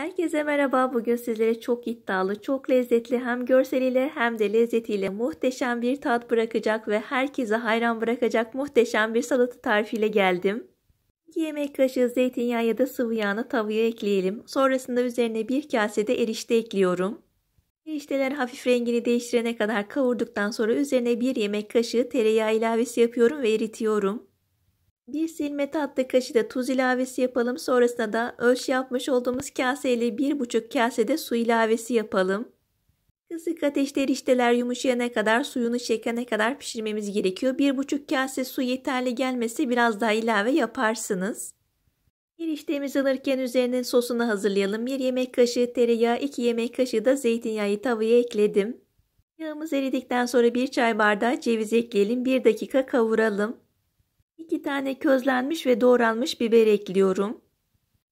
Herkese merhaba. Bugün sizlere çok iddialı, çok lezzetli hem görseliyle hem de lezzetiyle muhteşem bir tat bırakacak ve herkese hayran bırakacak muhteşem bir salata tarifiyle geldim. 2 yemek kaşığı zeytinyağı ya da sıvı yağını tavaya ekleyelim. Sonrasında üzerine bir kase de erişte ekliyorum. Erişteler hafif rengini değiştirene kadar kavurduktan sonra üzerine bir yemek kaşığı tereyağı ilavesi yapıyorum ve eritiyorum. Bir silme tatlı kaşıda tuz ilavesi yapalım. Sonrasında da ölçü yapmış olduğumuz kaseyle bir 1,5 kasede su ilavesi yapalım. Kısık ateşte erişteler yumuşayana kadar suyunu çekene kadar pişirmemiz gerekiyor. Bir buçuk kase su yeterli gelmesi biraz daha ilave yaparsınız. Eriştemiz alırken üzerine sosunu hazırlayalım. Bir yemek kaşığı tereyağı, iki yemek kaşığı da zeytinyağı tavaya ekledim. Yağımız eridikten sonra bir çay bardağı ceviz ekleyelim. bir dakika kavuralım. 2 tane közlenmiş ve doğranmış biber ekliyorum.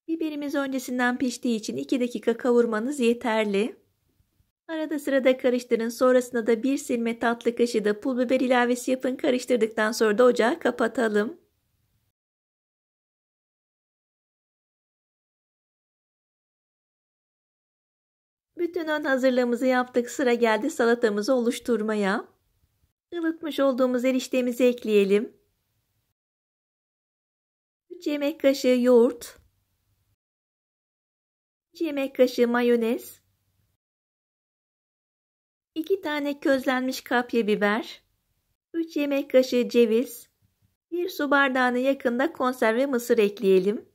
Biberimiz öncesinden piştiği için 2 dakika kavurmanız yeterli. Arada sırada karıştırın sonrasında da bir silme tatlı kaşığı da pul biber ilavesi yapın karıştırdıktan sonra da ocağı kapatalım. Bütün ön hazırlığımızı yaptık sıra geldi salatamızı oluşturmaya. Ilıtmış olduğumuz eriştemizi ekleyelim. 3 yemek kaşığı yoğurt, 3 yemek kaşığı mayonez, 2 tane közlenmiş kapya biber, 3 yemek kaşığı ceviz, 1 su bardağına yakında konserve mısır ekleyelim.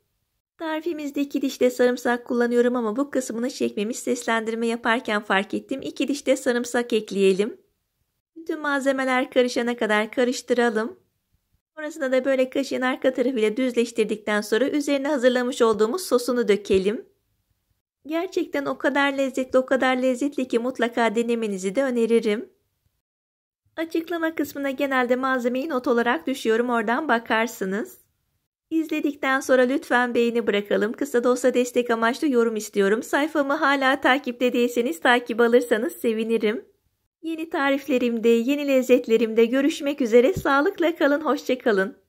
Tarifimizde iki dişte sarımsak kullanıyorum ama bu kısmını çekmemiş seslendirme yaparken fark ettim. İki dişte sarımsak ekleyelim. Bütün malzemeler karışana kadar karıştıralım. Sonrasında da böyle kaşığın arka tarafıyla düzleştirdikten sonra üzerine hazırlamış olduğumuz sosunu dökelim. Gerçekten o kadar lezzetli o kadar lezzetli ki mutlaka denemenizi de öneririm. Açıklama kısmına genelde malzemeyi not olarak düşüyorum oradan bakarsınız. İzledikten sonra lütfen beğeni bırakalım. Kısa da olsa destek amaçlı yorum istiyorum. Sayfamı hala takipte değilseniz takip alırsanız sevinirim. Yeni tariflerimde, yeni lezzetlerimde görüşmek üzere. Sağlıkla kalın, hoşça kalın.